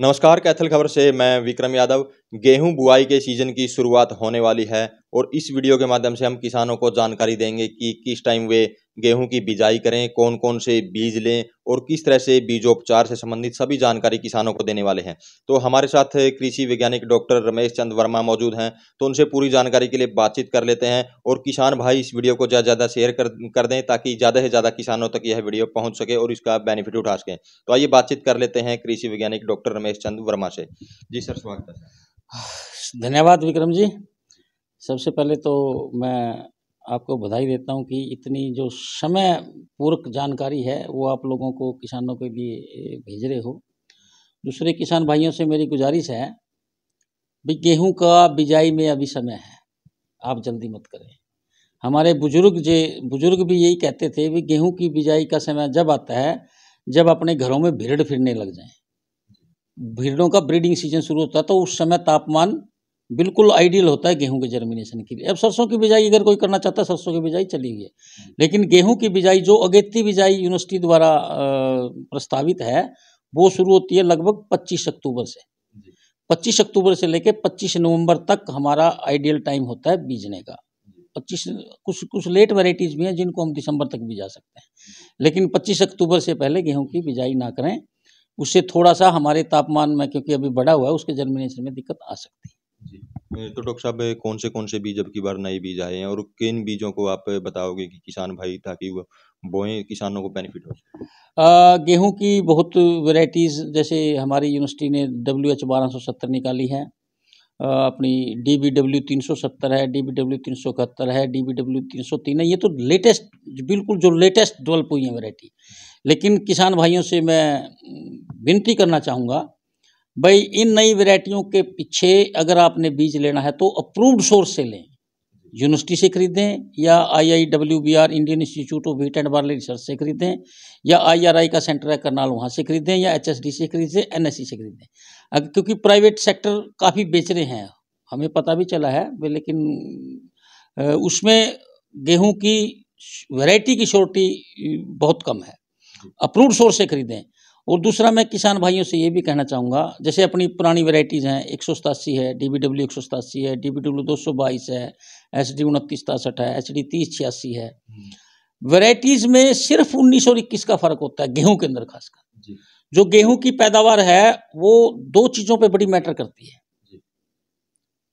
नमस्कार कैथल खबर से मैं विक्रम यादव गेहूं बुआई के सीज़न की शुरुआत होने वाली है और इस वीडियो के माध्यम से हम किसानों को जानकारी देंगे कि किस टाइम वे गेहूं की बिजाई करें कौन कौन से बीज लें और किस तरह से बीजोपचार से संबंधित सभी जानकारी किसानों को देने वाले हैं तो हमारे साथ कृषि वैज्ञानिक डॉक्टर रमेश चंद वर्मा मौजूद हैं तो उनसे पूरी जानकारी के लिए बातचीत कर लेते हैं और किसान भाई इस वीडियो को ज़्यादा ज़्यादा शेयर कर कर दें ताकि ज़्यादा से ज़्यादा किसानों तक यह वीडियो पहुँच सके और इसका बेनिफिट उठा सकें तो आइए बातचीत कर लेते हैं कृषि वैज्ञानिक डॉक्टर रमेश चंद वर्मा से जी सर स्वागत है धन्यवाद विक्रम जी सबसे पहले तो मैं आपको बधाई देता हूं कि इतनी जो समय पूर्वक जानकारी है वो आप लोगों को किसानों के लिए भेज रहे हो दूसरे किसान भाइयों से मेरी गुजारिश है भी गेहूं का बिजाई में अभी समय है आप जल्दी मत करें हमारे बुजुर्ग जे बुजुर्ग भी यही कहते थे भी गेहूं की बिजाई का समय जब आता है जब अपने घरों में भीड़ फिरने लग जाएं भीड़ों का ब्रीडिंग सीजन शुरू होता है तो उस समय तापमान बिल्कुल आइडियल होता है गेहूं के जर्मिनेशन के लिए अब सरसों की बिजाई अगर कोई करना चाहता है सरसों की बिजाई चली हुई है लेकिन गेहूं की बिजाई जो अगेती बिजाई यूनिवर्सिटी द्वारा प्रस्तावित है वो शुरू होती है लगभग 25 अक्टूबर से 25 अक्टूबर से लेकर 25 नवंबर तक हमारा आइडियल टाइम होता है बीजने का 25 कुछ कुछ लेट वेराइटीज़ भी हैं जिनको हम दिसंबर तक बीजा सकते हैं लेकिन 25 अक्टूबर से पहले गेहूं की बिजाई ना करें उससे थोड़ा सा हमारे तापमान में क्योंकि अभी बढ़ा हुआ है उसके जर्मिनेशन में दिक्कत आ सकती है जी तो डॉक्टर साहब कौन से कौन से बीज अब की बार नए बीज आए हैं और किन बीजों को आप बताओगे कि किसान भाई ताकि वो बोए किसानों को बेनिफिट हो गेहूं की बहुत वेराइटीज़ जैसे हमारी यूनिवर्सिटी ने डब्ल्यू एच बारह सौ सत्तर निकाली है अपनी डी बी डब्ल्यू तीन सौ सत्तर है डी बी डब्ल्यू तीन सौ इकहत्तर है डी बी डब्ल्यू तीन सौ तीन है ये तो लेटेस्ट बिल्कुल जो लेटेस्ट डेवलप हुई है वैरायटी लेकिन किसान भाइयों से मैं विनती करना चाहूँगा भाई इन नई वैरायटियों के पीछे अगर आपने बीज लेना है तो अप्रूव्ड सोर्स से लें यूनिवर्सिटी से खरीदें या I I W B R Indian institute of wheat and barley research से खरीदें या आई आर आई का सेंटर है करनाल वहाँ से खरीदें या एच एस डी से खरीदें एन एस सी से खरीदें क्योंकि प्राइवेट सेक्टर काफ़ी बेच रहे हैं हमें पता भी चला है लेकिन उसमें गेहूँ की वैरायटी की शोर्टी बहुत कम है अप्रूव सोर्स से खरीदें और दूसरा मैं किसान भाइयों से ये भी कहना चाहूँगा जैसे अपनी पुरानी वेराइटीज़ हैं एक सौ सतासी है डी बी डब्ल्यू एक सौ सतासी है डी बी डब्ल्यू दो सौ बाईस है एस डी उनतीस तासठ है एच डी तीस छियासी है वेराइटीज हम्म। में सिर्फ उन्नीस और इक्कीस का फर्क होता है गेहूं के अंदर खासकर जो गेहूं की पैदावार है वो दो चीजों पे बड़ी मैटर करती है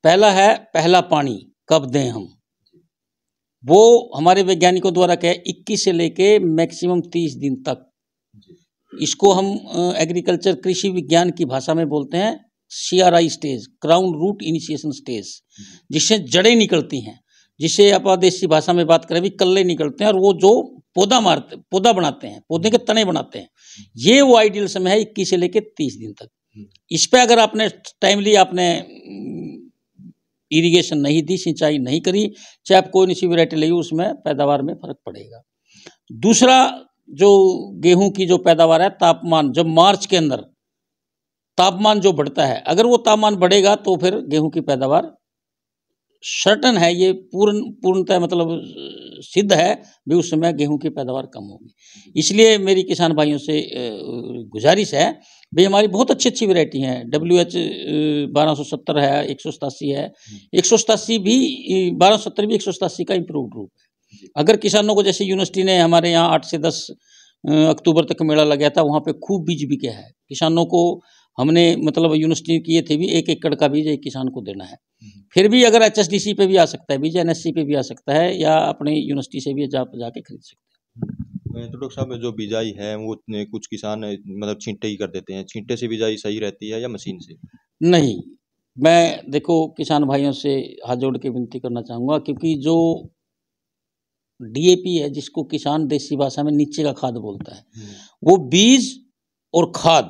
पहला है पहला पानी कब दें हम वो हमारे वैज्ञानिकों द्वारा कहे इक्कीस से लेके मैक्सिमम तीस दिन तक इसको हम एग्रीकल्चर कृषि विज्ञान की भाषा में बोलते हैं C R I stage crown root initiation stage जिससे जड़ें निकलती हैं जिसे अपादेशी भाषा में बात करें भी कल्ले निकलते हैं और वो जो पौधा मारते पौधा बनाते हैं पौधे के तने बनाते हैं हम्म। ये वो आइडियल समय है इक्कीस से लेकर तीस दिन तक हम्म। इस पर अगर आपने टाइमली आपने इरिगेशन नहीं दी सिंचाई नहीं करी चाहे आप कोई निशी वेराइटी लगी उसमें पैदावार में फर्क पड़ेगा दूसरा जो गेहूं की जो पैदावार है तापमान जब मार्च के अंदर तापमान जो बढ़ता है अगर वो तापमान बढ़ेगा तो फिर गेहूं की पैदावार शर्टन है ये पूर्ण पूर्णतः मतलब सिद्ध है भी उस समय गेहूं की पैदावार कम होगी इसलिए मेरी किसान भाइयों से गुजारिश है भाई हमारी बहुत अच्छी अच्छी वैरायटी हैं डब्ल्यू एच बारह सौ सत्तर है एक सौ सतासी है एक सौ सतासी भी बारह सौ सत्तर भी एक सौ सतासी का इम्प्रूव रूप है अगर किसानों को जैसे यूनिवर्सिटी ने हमारे यहाँ आठ से दस अक्टूबर तक मेला लगाया था वहाँ पे खूब बीज बिके है किसानों को हमने मतलब यूनिवर्सिटी किए थे भी एक एकड़ का बीज एक किसान को देना है हम्म। फिर भी अगर एच पे भी आ सकता है बीज एन पे भी आ सकता है या अपने यूनिवर्सिटी से भी जा जाके खरीद सकते हैं हम्म। तो डॉक्टर साहब जो बिजाई है वो कुछ किसान मतलब छींटे ही कर देते हैं छींटे से बिजाई सही रहती है या मशीन से नहीं मैं देखो किसान भाइयों से हाथ जोड़ के विनती करना चाहूँगा क्योंकि जो डीएपी है जिसको किसान देसी भाषा में नीचे का खाद बोलता है हम्म। वो बीज और खाद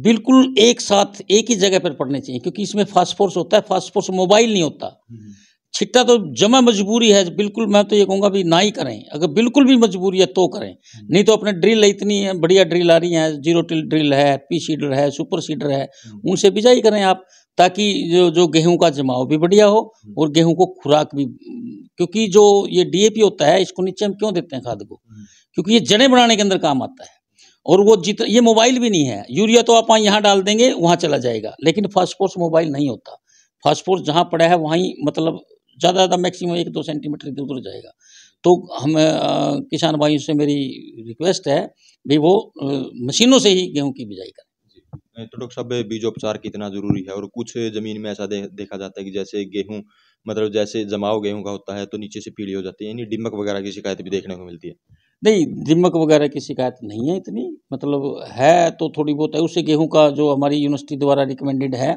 बिल्कुल एक साथ एक ही जगह पर पड़ने चाहिए क्योंकि इसमें फास्फोर्स होता है फास्फोर्स मोबाइल नहीं होता हम्म। छिट्टा तो जमा मजबूरी है बिल्कुल मैं तो ये कहूँगा भी ना ही करें अगर बिल्कुल भी मजबूरी है तो करें हम्म। नहीं तो अपने ड्रिल इतनी है बढ़िया ड्रिल आ रही हैं जीरो टिल ड्रिल है पी सीडर है सुपर सीडर है हम्म। उनसे बिजाई करें आप ताकि जो जो गेहूं का जमाव भी बढ़िया हो और गेहूं को खुराक भी क्योंकि जो ये डीएपी होता है इसको नीचे हम क्यों देते हैं खाद को क्योंकि ये जड़ें बनाने के अंदर काम आता है और वो जितना ये मोबाइल भी नहीं है यूरिया तो आप यहाँ डाल देंगे वहाँ चला जाएगा लेकिन फास्फोर्स मोबाइल नहीं होता फास्फोर्स जहाँ पड़ा है वहीं मतलब ज़्यादा ज़्यादा मैक्सिमम एक दो सेंटीमीटर इधर उधर जाएगा तो हम किसान भाइयों से मेरी रिक्वेस्ट है भाई वो मशीनों से ही गेहूँ की बिजाई करें तो डॉक्टर साहब बीजोपचार कितना जरूरी है और कुछ जमीन में ऐसा दे, देखा जाता है कि जैसे गेहूं मतलब जैसे जमाव गेहूँ का होता है तो नीचे से पीली हो जाती है यानी डिमक वगैरह की शिकायत भी देखने को मिलती है नहीं दिमक वगैरह की शिकायत नहीं है इतनी मतलब है तो थोड़ी बहुत है उससे गेहूं का जो हमारी यूनिवर्सिटी द्वारा रिकमेंडेड है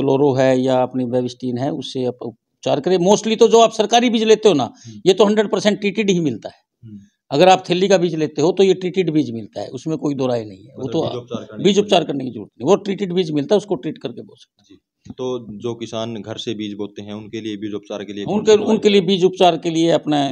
क्लोरो हम्म। है या अपनी बेविस्टीन है उससे आप उपचार करें मोस्टली तो जो आप सरकारी बीज लेते हो ना हम्म। ये तो हंड्रेड परसेंट ट्रीटेड ही मिलता है हम्म। अगर आप थैली का बीज लेते हो तो ये ट्रीटेड बीज मिलता है उसमें कोई दो राय नहीं है वो मतलब तो बीज उपचार करने की जरूरत नहीं वो ट्रीटेड बीज मिलता है उसको ट्रीट करके बोल सकते हैं तो जो किसान घर से बीज बोते हैं उनके लिए बीज उपचार के लिए उनके उनके लिए बीज उपचार के लिए अपना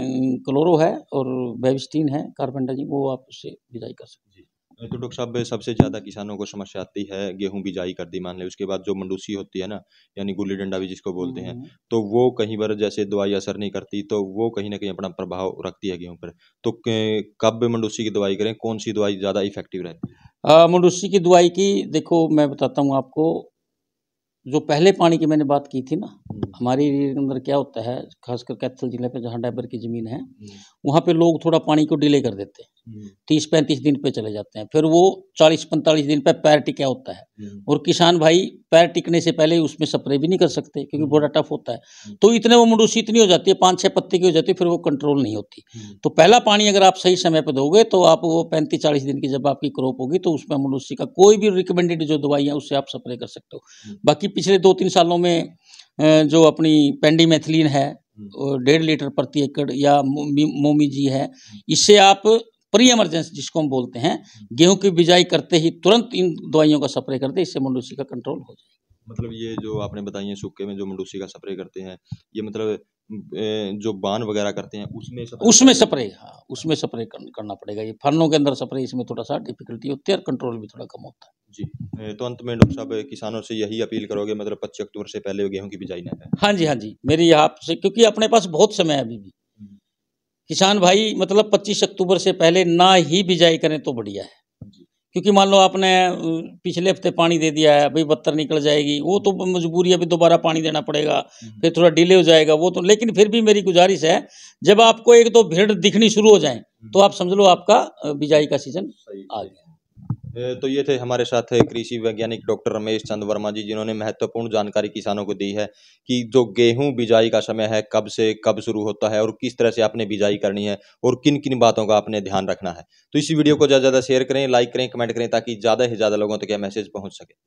क्लोरो है और बेविस्टीन है कार्बेंडाजिम वो आप उससे बिजाई कर सकते हैं तो डॉक्टर साहब सबसे ज़्यादा किसानों को समस्या आती है गेहूं बिजाई कर दी मान ले उसके बाद जो मंडूसी होती है ना यानी गुल्ली डंडा भी जिसको बोलते हैं हम्म। तो वो कहीं पर जैसे दवाई असर नहीं करती तो वो कहीं ना कहीं अपना प्रभाव रखती है गेहूं पर तो कब मंडूसी की दवाई करें कौन सी दवाई ज़्यादा इफेक्टिव रहती है मंडूसी की दवाई की देखो मैं बताता हूँ आपको जो पहले पानी की मैंने बात की थी ना हम्म। हमारे एरिया के अंदर क्या होता है खासकर कैथल जिले पे जहाँ डाइबर की ज़मीन है हम्म। वहाँ पे लोग थोड़ा पानी को डिले कर देते हैं हम्म। तीस पैंतीस दिन पे चले जाते हैं फिर वो चालीस पैंतालीस दिन पे पैर टिका होता है हम्म। और किसान भाई पैर टिकने से पहले उसमें स्प्रे भी नहीं कर सकते क्योंकि हम्म। बोरा टफ होता है तो इतने वो मुंडूसी इतनी हो जाती है पाँच छः पत्ते की हो जाती है फिर वो कंट्रोल नहीं होती तो पहला पानी अगर आप सही समय पर दोगे तो आप वो पैंतीस चालीस दिन की जब आपकी क्रॉप होगी तो उसमें मुंडूसी का कोई भी रिकमेंडेड जो दवाई है उससे आप स्प्रे कर सकते हो बाकी पिछले दो तीन सालों में जो अपनी पेंडी मैथिलीन है डेढ़ लीटर प्रति एकड़ या मोमी जी है इससे आप प्री एमरजेंसी जिसको हम बोलते हैं गेहूं की बिजाई करते ही तुरंत इन दवाइयों का स्प्रे कर दे इससे मंडूसी का कंट्रोल हो जाए मतलब ये जो आपने बताई है सूखे में जो मंडूसी का स्प्रे करते हैं ये मतलब जो बान वगैरह करते हैं उसमें सप्रे उसमें स्प्रे हाँ उसमें स्प्रे करना पड़ेगा ये फर्नों के अंदर स्प्रे इसमें थोड़ा सा डिफिकल्टी होती है और कंट्रोल भी थोड़ा कम होता है जी तो अंत में डॉक्टर साहब किसानों से यही अपील करोगे मतलब पच्चीस अक्टूबर से पहले गेहूं की बिजाई ना है हाँ जी हाँ जी मेरी आपसे क्योंकि अपने पास बहुत समय है अभी भी किसान भाई मतलब 25 अक्टूबर से पहले ना ही बिजाई करें तो बढ़िया है क्योंकि मान लो आपने पिछले हफ्ते पानी दे दिया है भाई बत्तर निकल जाएगी वो तो मजबूरी अभी दोबारा पानी देना पड़ेगा हम्म। फिर थोड़ा डिले हो जाएगा वो तो लेकिन फिर भी मेरी गुजारिश है जब आपको एक दो तो भीड़ दिखनी शुरू हो जाए हम्म। तो आप समझ लो आपका बिजाई का सीजन आ गया तो ये थे हमारे साथ कृषि वैज्ञानिक डॉक्टर रमेश चंद वर्मा जी जिन्होंने महत्वपूर्ण जानकारी किसानों को दी है कि जो गेहूं बिजाई का समय है कब से कब शुरू होता है और किस तरह से आपने बिजाई करनी है और किन किन बातों का आपने ध्यान रखना है तो इस वीडियो को ज़्यादा ज़्यादा शेयर करें लाइक करें कमेंट करें ताकि ज़्यादा से ज़्यादा लोगों तक तो यह मैसेज पहुँच सके